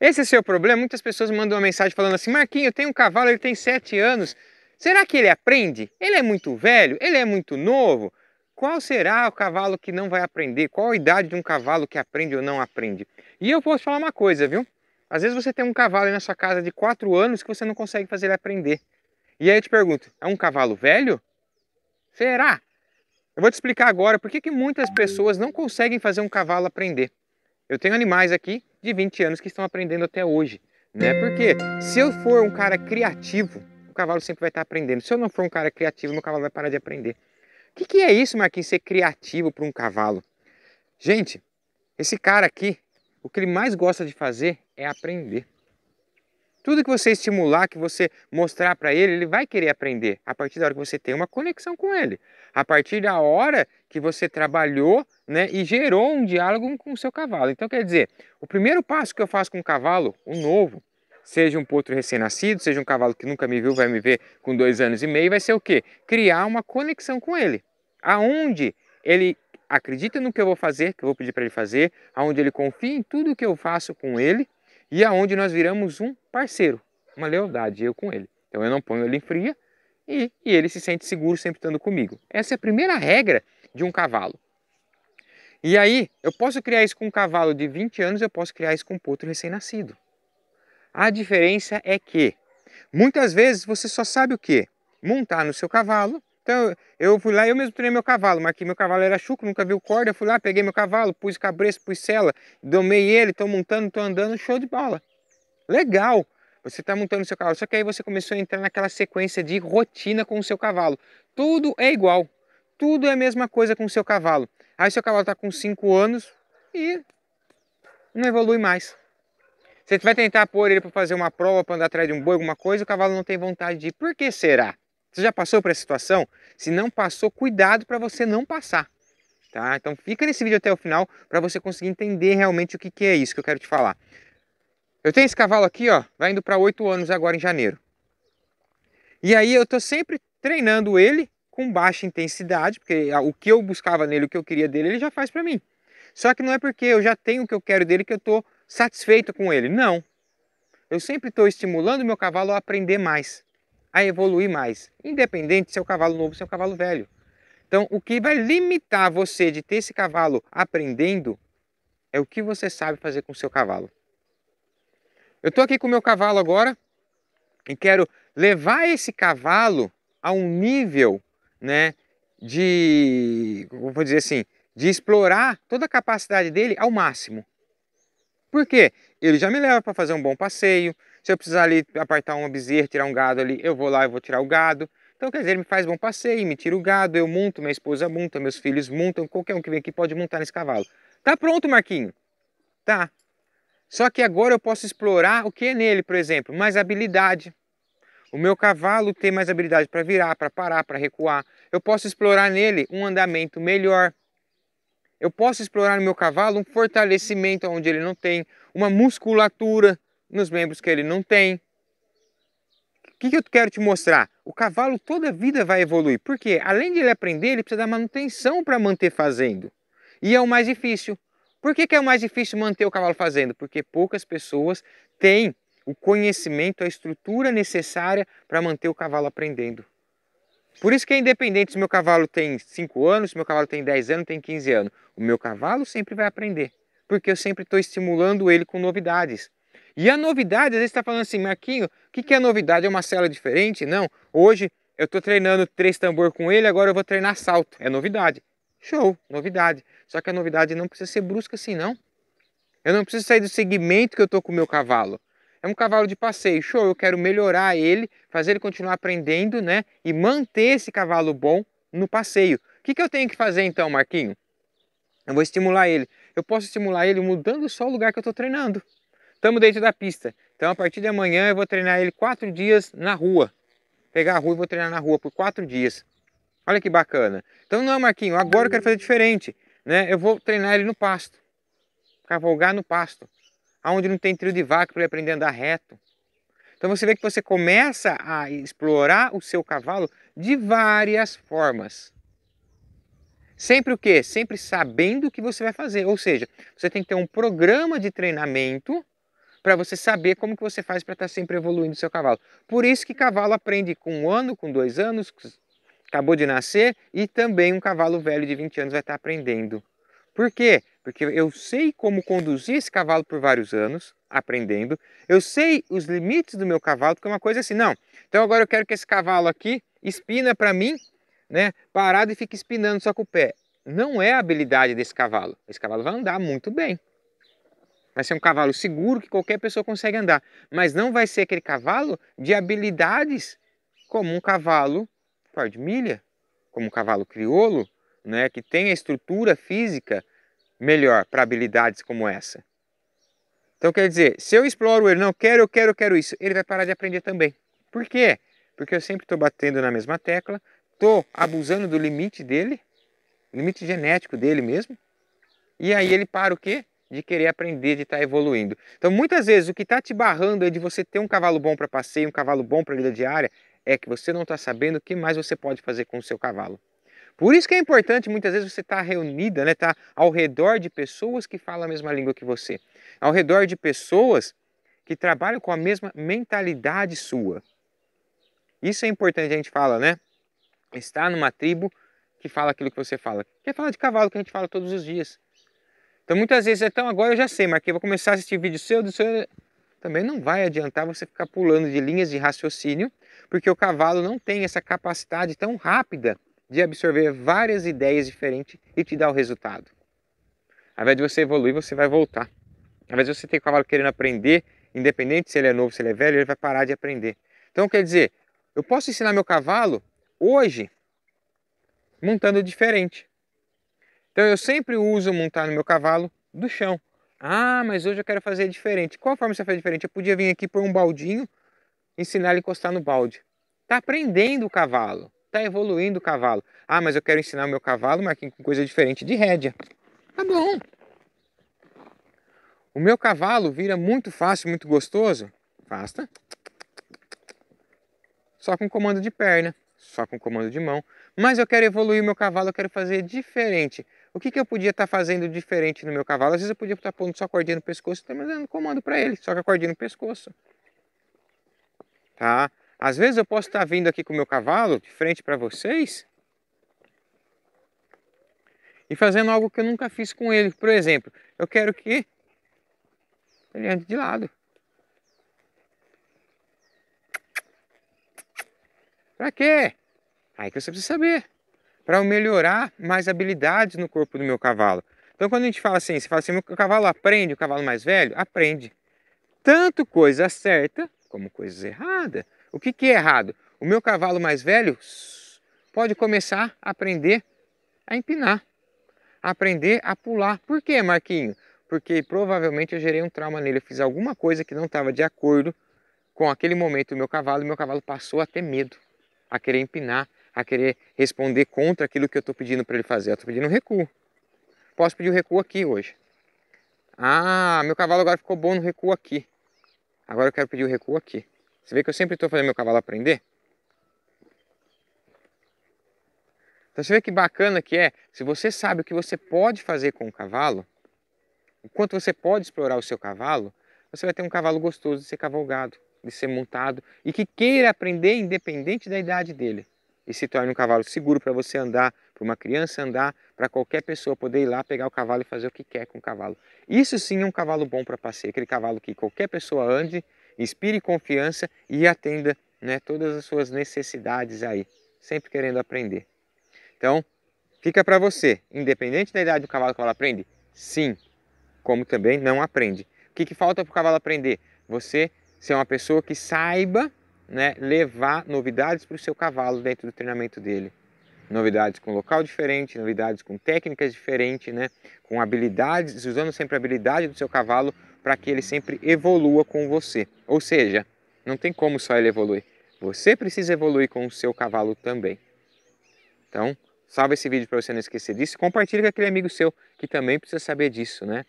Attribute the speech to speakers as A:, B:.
A: Esse é o seu problema? Muitas pessoas mandam uma mensagem falando assim: Marquinho, eu tenho um cavalo, ele tem 7 anos. Será que ele aprende? Ele é muito velho? Ele é muito novo? Qual será o cavalo que não vai aprender? Qual a idade de um cavalo que aprende ou não aprende? E eu posso falar uma coisa, viu? Às vezes você tem um cavalo na sua casa de 4 anos que você não consegue fazer ele aprender. E aí eu te pergunto: é um cavalo velho? Será? Eu vou te explicar agora por que, que muitas pessoas não conseguem fazer um cavalo aprender. Eu tenho animais aqui de 20 anos que estão aprendendo até hoje. Né? Porque se eu for um cara criativo, o cavalo sempre vai estar aprendendo. Se eu não for um cara criativo, meu cavalo vai parar de aprender. O que, que é isso, Marquinhos, ser criativo para um cavalo? Gente, esse cara aqui, o que ele mais gosta de fazer é aprender. Tudo que você estimular, que você mostrar para ele, ele vai querer aprender a partir da hora que você tem uma conexão com ele a partir da hora que você trabalhou né, e gerou um diálogo com o seu cavalo. Então, quer dizer, o primeiro passo que eu faço com um cavalo, um novo, seja um potro recém-nascido, seja um cavalo que nunca me viu, vai me ver com dois anos e meio, vai ser o quê? Criar uma conexão com ele. Aonde ele acredita no que eu vou fazer, que eu vou pedir para ele fazer, aonde ele confia em tudo que eu faço com ele e aonde nós viramos um parceiro, uma lealdade, eu com ele. Então eu não ponho ele em fria, e, e ele se sente seguro sempre estando comigo. Essa é a primeira regra de um cavalo. E aí, eu posso criar isso com um cavalo de 20 anos, eu posso criar isso com um potro recém-nascido. A diferença é que muitas vezes você só sabe o que? Montar no seu cavalo. Então, eu fui lá, eu mesmo treinei meu cavalo, mas que meu cavalo era chuco, nunca viu corda, eu fui lá, peguei meu cavalo, pus cabresto, pus sela, domei ele, estou montando, estou andando, show de bola. Legal! Você está montando seu cavalo, só que aí você começou a entrar naquela sequência de rotina com o seu cavalo. Tudo é igual, tudo é a mesma coisa com o seu cavalo. Aí seu cavalo está com 5 anos e não evolui mais. Você vai tentar pôr ele para fazer uma prova, para andar atrás de um boi, alguma coisa, o cavalo não tem vontade de ir. Por que será? Você já passou por essa situação? Se não passou, cuidado para você não passar. Tá? Então fica nesse vídeo até o final para você conseguir entender realmente o que, que é isso que eu quero te falar. Eu tenho esse cavalo aqui, ó, vai indo para oito anos agora em janeiro. E aí eu tô sempre treinando ele com baixa intensidade, porque o que eu buscava nele, o que eu queria dele, ele já faz para mim. Só que não é porque eu já tenho o que eu quero dele que eu tô satisfeito com ele. Não. Eu sempre estou estimulando o meu cavalo a aprender mais, a evoluir mais, independente se é o cavalo novo ou se é o cavalo velho. Então, o que vai limitar você de ter esse cavalo aprendendo é o que você sabe fazer com o seu cavalo. Eu estou aqui com o meu cavalo agora e quero levar esse cavalo a um nível né, de, como vou dizer assim, de explorar toda a capacidade dele ao máximo. Por quê? Ele já me leva para fazer um bom passeio. Se eu precisar ali apartar uma bezerra, tirar um gado ali, eu vou lá e vou tirar o gado. Então, quer dizer, ele me faz bom passeio, me tira o gado, eu monto, minha esposa monta, meus filhos montam, qualquer um que vem aqui pode montar nesse cavalo. Tá pronto, Marquinho? Tá. Só que agora eu posso explorar o que é nele, por exemplo, mais habilidade. O meu cavalo tem mais habilidade para virar, para parar, para recuar. Eu posso explorar nele um andamento melhor. Eu posso explorar no meu cavalo um fortalecimento onde ele não tem, uma musculatura nos membros que ele não tem. O que, que eu quero te mostrar? O cavalo toda a vida vai evoluir. Porque além de ele aprender, ele precisa da manutenção para manter fazendo. E é o mais difícil. Por que, que é mais difícil manter o cavalo fazendo? Porque poucas pessoas têm o conhecimento, a estrutura necessária para manter o cavalo aprendendo. Por isso que é independente se meu cavalo tem 5 anos, se meu cavalo tem 10 anos, tem 15 anos. O meu cavalo sempre vai aprender, porque eu sempre estou estimulando ele com novidades. E a novidade, às vezes está falando assim, Marquinho, o que, que é novidade? É uma cela diferente? Não, hoje eu estou treinando três tambor com ele, agora eu vou treinar salto. É novidade. Show, novidade. Só que a novidade não precisa ser brusca assim, não. Eu não preciso sair do segmento que eu estou com o meu cavalo. É um cavalo de passeio, show, eu quero melhorar ele, fazer ele continuar aprendendo, né? E manter esse cavalo bom no passeio. O que, que eu tenho que fazer então, Marquinho? Eu vou estimular ele. Eu posso estimular ele mudando só o lugar que eu estou treinando. Estamos dentro da pista. Então, a partir de amanhã, eu vou treinar ele quatro dias na rua. Pegar a rua e vou treinar na rua por quatro dias. Olha que bacana. Então não, Marquinho, agora eu quero fazer diferente. Né? Eu vou treinar ele no pasto. Cavalgar no pasto. Onde não tem trilho de vaca para ele aprender a andar reto. Então você vê que você começa a explorar o seu cavalo de várias formas. Sempre o quê? Sempre sabendo o que você vai fazer. Ou seja, você tem que ter um programa de treinamento para você saber como que você faz para estar tá sempre evoluindo o seu cavalo. Por isso que cavalo aprende com um ano, com dois anos, acabou de nascer e também um cavalo velho de 20 anos vai estar aprendendo. Por quê? Porque eu sei como conduzir esse cavalo por vários anos, aprendendo. Eu sei os limites do meu cavalo, porque é uma coisa é assim, não. Então agora eu quero que esse cavalo aqui espina para mim, né, parado e fique espinando só com o pé. Não é a habilidade desse cavalo. Esse cavalo vai andar muito bem. Vai ser um cavalo seguro que qualquer pessoa consegue andar, mas não vai ser aquele cavalo de habilidades como um cavalo par de milha, como um cavalo criolo, né, que tem a estrutura física melhor para habilidades como essa. Então quer dizer, se eu exploro ele, não quero, eu quero, eu quero isso, ele vai parar de aprender também. Por quê? Porque eu sempre estou batendo na mesma tecla, estou abusando do limite dele, limite genético dele mesmo, e aí ele para o quê? De querer aprender, de estar tá evoluindo. Então muitas vezes o que está te barrando é de você ter um cavalo bom para passeio, um cavalo bom para vida diária, é que você não está sabendo o que mais você pode fazer com o seu cavalo. Por isso que é importante muitas vezes você estar tá reunida, né, tá ao redor de pessoas que falam a mesma língua que você, ao redor de pessoas que trabalham com a mesma mentalidade sua. Isso é importante, a gente fala, né? Estar numa tribo que fala aquilo que você fala. Quer falar de cavalo que a gente fala todos os dias. Então muitas vezes, então agora eu já sei, marquei, vou começar a assistir vídeo seu, do seu. Também não vai adiantar você ficar pulando de linhas de raciocínio porque o cavalo não tem essa capacidade tão rápida de absorver várias ideias diferentes e te dar o resultado. Ao invés de você evoluir, você vai voltar. Ao invés de você ter o cavalo querendo aprender, independente se ele é novo, se ele é velho, ele vai parar de aprender. Então, quer dizer, eu posso ensinar meu cavalo hoje montando diferente. Então, eu sempre uso montar no meu cavalo do chão. Ah, mas hoje eu quero fazer diferente. Qual forma você faz diferente? Eu podia vir aqui por um baldinho ensinar ele a encostar no balde. Está aprendendo o cavalo, está evoluindo o cavalo. Ah, mas eu quero ensinar o meu cavalo, marquinhos, com coisa diferente de rédea. Tá bom. O meu cavalo vira muito fácil, muito gostoso. Basta. Só com comando de perna, só com comando de mão. Mas eu quero evoluir meu cavalo, eu quero fazer diferente. O que, que eu podia estar tá fazendo diferente no meu cavalo? Às vezes eu podia estar tá pondo só a cordinha no pescoço, tá mas dando comando para ele, só com a cordinha no pescoço tá? Às vezes eu posso estar vindo aqui com o meu cavalo de frente para vocês e fazendo algo que eu nunca fiz com ele. Por exemplo, eu quero que ele ande de lado. Para quê? Aí que você precisa saber. Para eu melhorar mais habilidades no corpo do meu cavalo. Então quando a gente fala assim, você fala assim, o cavalo aprende, o cavalo mais velho? Aprende. Tanto coisa certa como coisas erradas. O que, que é errado? O meu cavalo mais velho pode começar a aprender a empinar, a aprender a pular. Por quê, Marquinho? Porque provavelmente eu gerei um trauma nele, eu fiz alguma coisa que não estava de acordo com aquele momento do meu cavalo, e meu cavalo passou a ter medo, a querer empinar, a querer responder contra aquilo que eu estou pedindo para ele fazer. Eu estou pedindo um recuo. Posso pedir o um recuo aqui hoje. Ah, meu cavalo agora ficou bom no recuo aqui. Agora eu quero pedir o recuo aqui. Você vê que eu sempre estou fazendo meu cavalo aprender? Então você vê que bacana que é, se você sabe o que você pode fazer com o cavalo, o quanto você pode explorar o seu cavalo, você vai ter um cavalo gostoso de ser cavalgado, de ser montado e que queira aprender independente da idade dele e se torne um cavalo seguro para você andar, para uma criança andar, para qualquer pessoa poder ir lá pegar o cavalo e fazer o que quer com o cavalo. Isso sim é um cavalo bom para passeio, aquele cavalo que qualquer pessoa ande, inspire confiança e atenda né, todas as suas necessidades aí, sempre querendo aprender. Então, fica para você, independente da idade do cavalo, o cavalo aprende? Sim, como também não aprende. O que, que falta para o cavalo aprender? Você ser uma pessoa que saiba né, levar novidades para o seu cavalo dentro do treinamento dele novidades com local diferente, novidades com técnicas diferentes, né? com habilidades, usando sempre a habilidade do seu cavalo para que ele sempre evolua com você. Ou seja, não tem como só ele evoluir. Você precisa evoluir com o seu cavalo também. Então, salve esse vídeo para você não esquecer disso. Compartilhe com aquele amigo seu que também precisa saber disso, né?